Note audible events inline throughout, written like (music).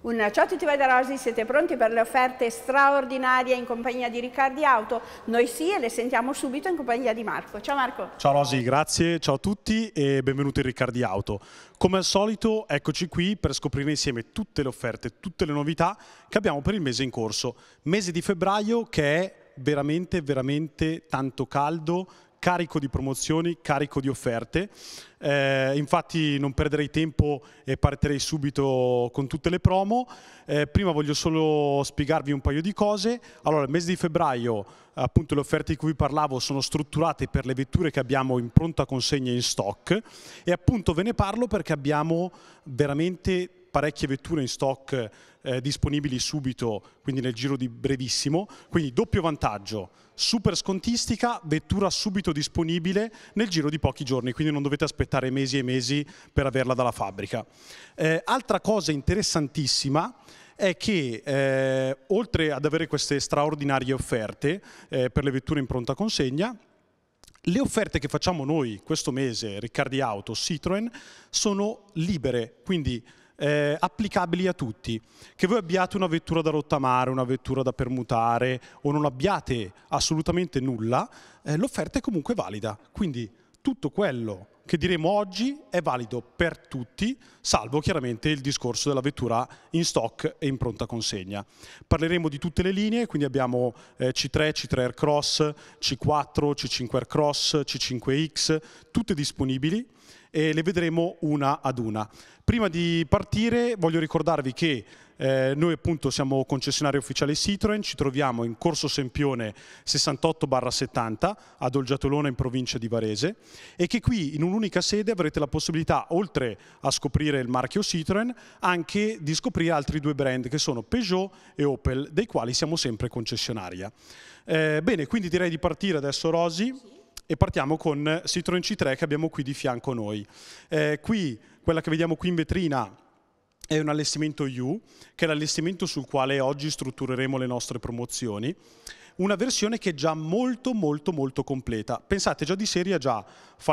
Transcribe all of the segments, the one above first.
Un ciao a tutti voi da Rosy, siete pronti per le offerte straordinarie in compagnia di Riccardi Auto? Noi sì e le sentiamo subito in compagnia di Marco. Ciao Marco. Ciao Rosy, grazie, ciao a tutti e benvenuti in Riccardi Auto. Come al solito eccoci qui per scoprire insieme tutte le offerte, tutte le novità che abbiamo per il mese in corso. Mese di febbraio che è veramente veramente tanto caldo carico di promozioni, carico di offerte. Eh, infatti non perderei tempo e partirei subito con tutte le promo. Eh, prima voglio solo spiegarvi un paio di cose. Allora, il mese di febbraio, appunto le offerte di cui vi parlavo sono strutturate per le vetture che abbiamo in pronta consegna in stock e appunto ve ne parlo perché abbiamo veramente parecchie vetture in stock eh, disponibili subito, quindi nel giro di brevissimo, quindi doppio vantaggio, super scontistica, vettura subito disponibile nel giro di pochi giorni, quindi non dovete aspettare mesi e mesi per averla dalla fabbrica. Eh, altra cosa interessantissima è che eh, oltre ad avere queste straordinarie offerte eh, per le vetture in pronta consegna, le offerte che facciamo noi questo mese, Riccardi Auto, Citroën, sono libere, quindi eh, applicabili a tutti. Che voi abbiate una vettura da rottamare, una vettura da permutare o non abbiate assolutamente nulla, eh, l'offerta è comunque valida. Quindi tutto quello che diremo oggi è valido per tutti, salvo chiaramente il discorso della vettura in stock e in pronta consegna. Parleremo di tutte le linee, quindi abbiamo C3, eh, C3 Aircross, C4, C5 Aircross, C5X, tutte disponibili e le vedremo una ad una. Prima di partire voglio ricordarvi che eh, noi appunto siamo concessionario ufficiale Citroen, ci troviamo in Corso Sempione 68-70 ad Olgiatolona in provincia di Varese e che qui in un'unica sede avrete la possibilità, oltre a scoprire il marchio Citroen, anche di scoprire altri due brand che sono Peugeot e Opel, dei quali siamo sempre concessionaria. Eh, bene, quindi direi di partire adesso Rosi e partiamo con Citroen C3 che abbiamo qui di fianco noi. Eh, qui, quella che vediamo qui in vetrina è un allestimento U, che è l'allestimento sul quale oggi struttureremo le nostre promozioni. Una versione che è già molto molto molto completa. Pensate già di serie a già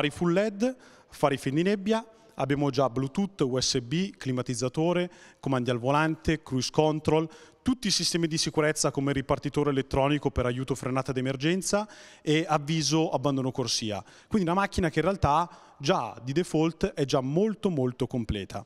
i full LED, fari fin di nebbia, abbiamo già Bluetooth, USB, climatizzatore, comandi al volante, cruise control, tutti i sistemi di sicurezza come ripartitore elettronico per aiuto frenata d'emergenza e avviso abbandono corsia. Quindi una macchina che in realtà già di default è già molto molto completa.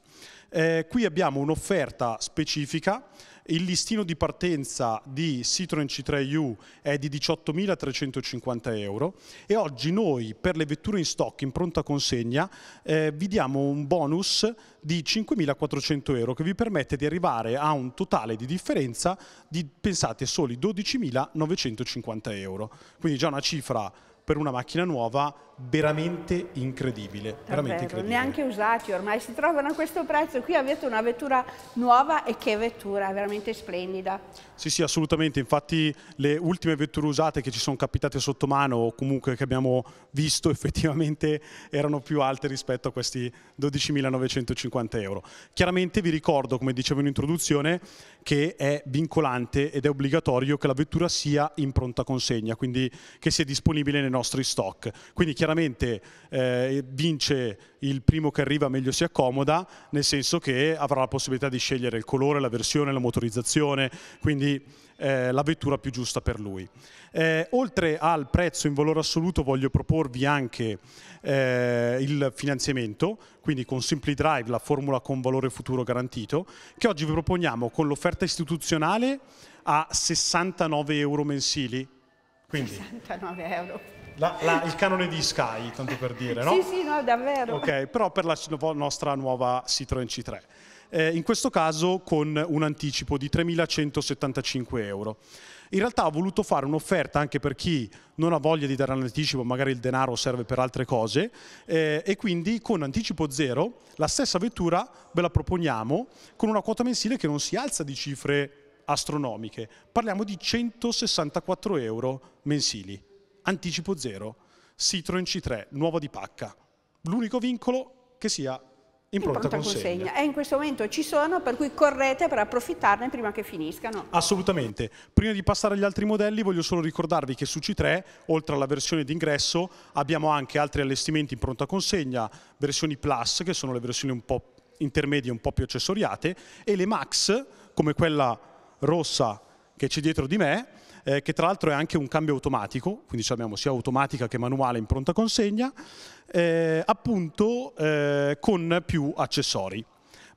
Eh, qui abbiamo un'offerta specifica il listino di partenza di Citroen C3U è di 18.350 euro e oggi noi per le vetture in stock in pronta consegna eh, vi diamo un bonus di 5.400 euro che vi permette di arrivare a un totale di differenza di, pensate, soli 12.950 euro. Quindi già una cifra per una macchina nuova veramente incredibile. È veramente incredibile. Neanche usati ormai, si trovano a questo prezzo. Qui avete una vettura nuova e che vettura, veramente splendida. Sì, sì, assolutamente. Infatti le ultime vetture usate che ci sono capitate sotto mano o comunque che abbiamo visto (laughs) effettivamente erano più alte rispetto a questi 12.950 euro. Chiaramente vi ricordo, come dicevo in introduzione, che è vincolante ed è obbligatorio che la vettura sia in pronta consegna, quindi che sia disponibile nel nostro nostri stock. Quindi chiaramente eh, vince il primo che arriva meglio si accomoda, nel senso che avrà la possibilità di scegliere il colore, la versione, la motorizzazione, quindi eh, la vettura più giusta per lui. Eh, oltre al prezzo in valore assoluto voglio proporvi anche eh, il finanziamento, quindi con Simply Drive la formula con valore futuro garantito, che oggi vi proponiamo con l'offerta istituzionale a 69 euro mensili. Quindi, 69 euro. La, la, il canone di Sky, tanto per dire, no? Sì, sì, no, davvero. Ok, però per la nostra nuova Citroen C3. Eh, in questo caso con un anticipo di 3.175 euro. In realtà ho voluto fare un'offerta anche per chi non ha voglia di dare un anticipo, magari il denaro serve per altre cose, eh, e quindi con anticipo zero la stessa vettura ve la proponiamo con una quota mensile che non si alza di cifre astronomiche, parliamo di 164 euro mensili anticipo 0, Citroen C3, nuovo di pacca. L'unico vincolo che sia in pronta, in pronta consegna. consegna. E in questo momento ci sono, per cui correte per approfittarne prima che finiscano. Assolutamente. Prima di passare agli altri modelli voglio solo ricordarvi che su C3, oltre alla versione d'ingresso, abbiamo anche altri allestimenti in pronta consegna, versioni Plus, che sono le versioni un po' intermedie, un po' più accessoriate, e le Max, come quella rossa che c'è dietro di me, eh, che tra l'altro è anche un cambio automatico, quindi abbiamo sia automatica che manuale in pronta consegna, eh, appunto eh, con più accessori.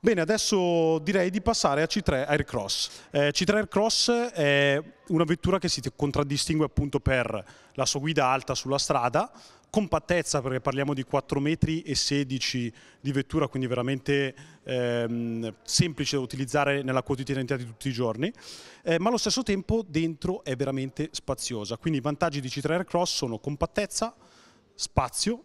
Bene, adesso direi di passare a C3 Aircross. Eh, C3 Aircross è una vettura che si contraddistingue appunto per la sua guida alta sulla strada, compattezza perché parliamo di 4,16 metri di vettura, quindi veramente ehm, semplice da utilizzare nella quotidianità di tutti i giorni, eh, ma allo stesso tempo dentro è veramente spaziosa. Quindi i vantaggi di C3 Aircross sono compattezza, spazio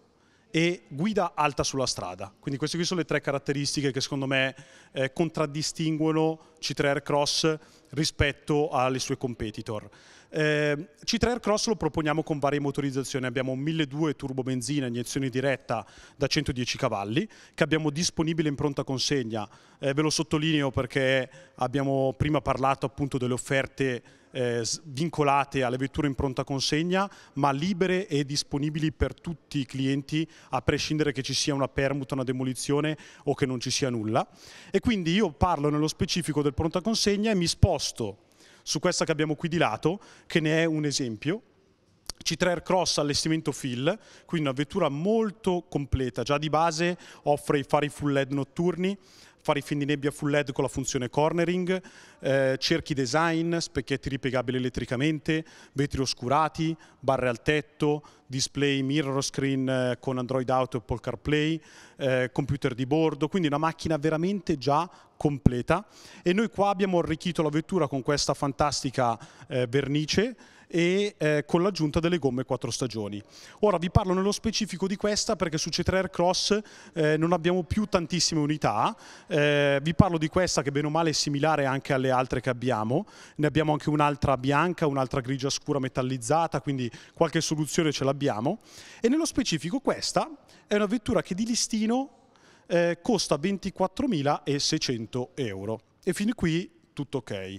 e guida alta sulla strada. Quindi queste qui sono le tre caratteristiche che secondo me eh, contraddistinguono C3 Aircross rispetto alle sue competitor. Eh, C3 Aircross lo proponiamo con varie motorizzazioni, abbiamo un 1200 turbo benzina, iniezione diretta da 110 cavalli, che abbiamo disponibile in pronta consegna. Eh, ve lo sottolineo perché abbiamo prima parlato appunto delle offerte eh, vincolate alle vetture in pronta consegna, ma libere e disponibili per tutti i clienti, a prescindere che ci sia una permuta, una demolizione o che non ci sia nulla. E quindi io parlo nello specifico del pronta consegna e mi sposto su questa che abbiamo qui di lato, che ne è un esempio. C3 Aircross allestimento fill, quindi una vettura molto completa, già di base offre i fari full LED notturni, fare i fin di nebbia full LED con la funzione cornering, eh, cerchi design, specchietti ripiegabili elettricamente, vetri oscurati, barre al tetto, display mirror screen eh, con Android Auto e Apple CarPlay, eh, computer di bordo, quindi una macchina veramente già completa e noi qua abbiamo arricchito la vettura con questa fantastica eh, vernice e eh, con l'aggiunta delle gomme quattro stagioni. Ora vi parlo nello specifico di questa perché su C3 Air Cross eh, non abbiamo più tantissime unità, eh, vi parlo di questa che bene o male è similare anche alle altre che abbiamo, ne abbiamo anche un'altra bianca, un'altra grigia scura metallizzata, quindi qualche soluzione ce l'abbiamo e nello specifico questa è una vettura che di listino eh, costa 24.600 euro. E fin qui tutto ok.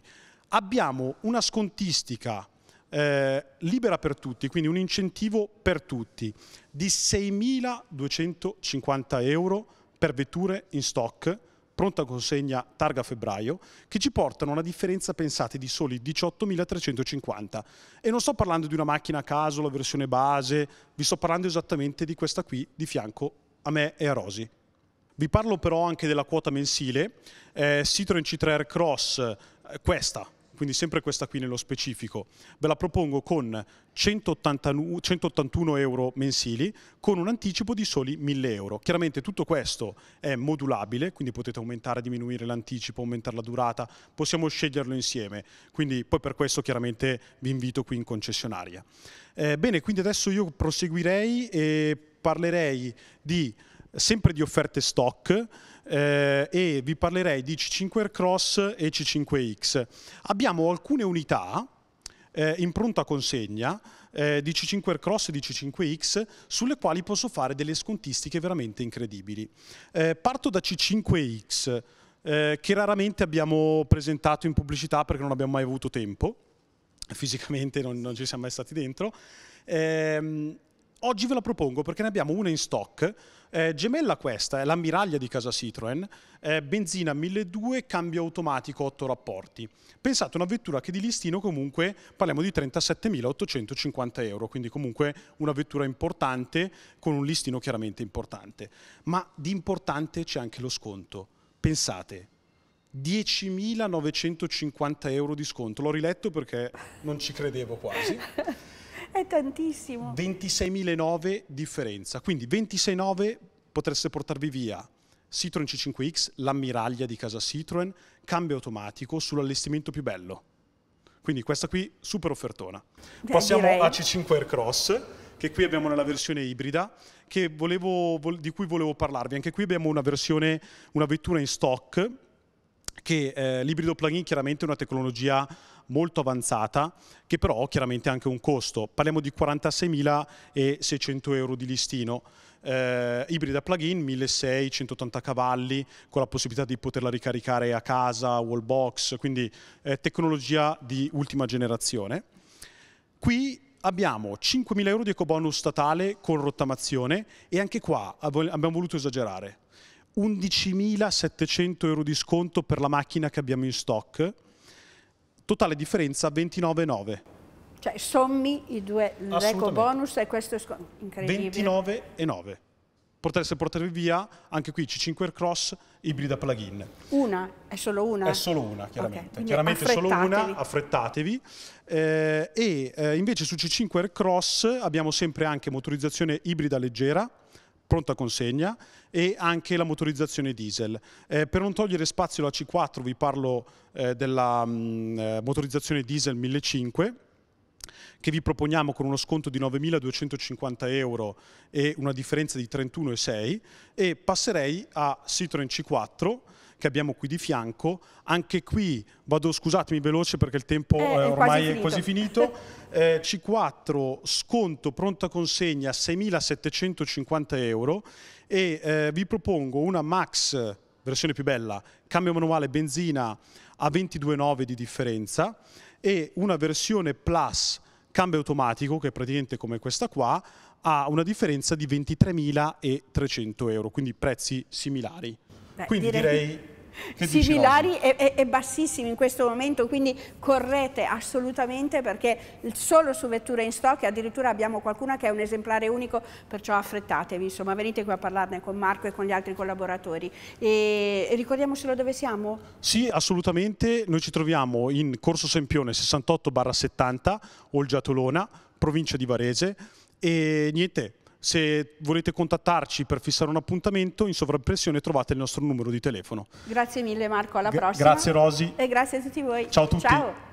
Abbiamo una scontistica eh, libera per tutti, quindi un incentivo per tutti di 6.250 euro per vetture in stock, pronta consegna targa febbraio, che ci portano a una differenza, pensate, di soli 18.350. E non sto parlando di una macchina a caso, la versione base, vi sto parlando esattamente di questa qui di fianco a me e a Rosy. Vi parlo però anche della quota mensile, eh, Citroen C3 Air Cross, eh, questa, quindi sempre questa qui nello specifico, ve la propongo con 180, 181 euro mensili con un anticipo di soli 1000 euro. Chiaramente tutto questo è modulabile, quindi potete aumentare, diminuire l'anticipo, aumentare la durata, possiamo sceglierlo insieme, quindi poi per questo chiaramente vi invito qui in concessionaria. Eh, bene, quindi adesso io proseguirei e parlerei di sempre di offerte stock eh, e vi parlerei di C5 Aircross e C5X. Abbiamo alcune unità eh, in pronta consegna eh, di C5 Aircross e di C5X sulle quali posso fare delle scontistiche veramente incredibili. Eh, parto da C5X eh, che raramente abbiamo presentato in pubblicità perché non abbiamo mai avuto tempo, fisicamente non, non ci siamo mai stati dentro. Ehm, Oggi ve la propongo perché ne abbiamo una in stock, eh, gemella questa, è l'ammiraglia di casa Citroën, eh, benzina 1200, cambio automatico 8 rapporti. Pensate una vettura che di listino comunque parliamo di 37.850 euro, quindi comunque una vettura importante con un listino chiaramente importante. Ma di importante c'è anche lo sconto. Pensate, 10.950 euro di sconto, l'ho riletto perché non ci credevo quasi. (laughs) È tantissimo. 26.009 differenza, quindi 26.9 potreste portarvi via Citroen C5X, l'ammiraglia di casa Citroen, cambio automatico sull'allestimento più bello. Quindi questa qui super offertona. Dai, eh, Passiamo direi. a C5 Air Cross, che qui abbiamo nella versione ibrida, volevo, di cui volevo parlarvi. Anche qui abbiamo una versione, una vettura in stock, che eh, l'ibrido plug-in chiaramente è una tecnologia molto avanzata che però chiaramente ha anche un costo. Parliamo di 46.600 euro di listino. Eh, ibrida plug-in 1.680 cavalli con la possibilità di poterla ricaricare a casa wall box quindi eh, tecnologia di ultima generazione qui abbiamo 5.000 euro di ecobonus statale con rottamazione e anche qua abbiamo voluto esagerare 11.700 euro di sconto per la macchina che abbiamo in stock totale differenza 29,9. Cioè sommi i due l'eco bonus e questo è incredibile. 29,9. Potreste portare via anche qui C5 Cross ibrida plug-in. Una? È solo una? È solo una, chiaramente. Okay. Chiaramente solo una, affrettatevi. Eh, e eh, invece su C5 Cross abbiamo sempre anche motorizzazione ibrida leggera, pronta consegna e anche la motorizzazione diesel. Eh, per non togliere spazio alla C4 vi parlo eh, della mh, mm, eh, motorizzazione diesel 1500 che vi proponiamo con uno sconto di 9.250 euro e una differenza di 31,6 e passerei a Citroen C4 che abbiamo qui di fianco. Anche qui vado, scusatemi, veloce perché il tempo eh, è, eh, ormai è quasi finito. È quasi finito. C4 sconto pronta consegna 6.750 euro e eh, vi propongo una Max versione più bella, cambio manuale benzina a 22,9 di differenza e una versione Plus cambio automatico, che è praticamente come questa qua, ha una differenza di 23.300 euro, quindi prezzi similari. Beh, quindi direi, direi che similari e, e, e, bassissimi in questo momento, quindi correte assolutamente perché solo su vetture in stock addirittura abbiamo qualcuna che è un esemplare unico, perciò affrettatevi, insomma venite qui a parlarne con Marco e con gli altri collaboratori. E ricordiamo dove siamo? Sì, assolutamente, noi ci troviamo in Corso Sempione 68-70, Olgiatolona, provincia di Varese e niente, se volete contattarci per fissare un appuntamento, in sovrappressione trovate il nostro numero di telefono. Grazie mille Marco, alla prossima. Grazie Rosi. E grazie a tutti voi. Ciao a tutti. Ciao.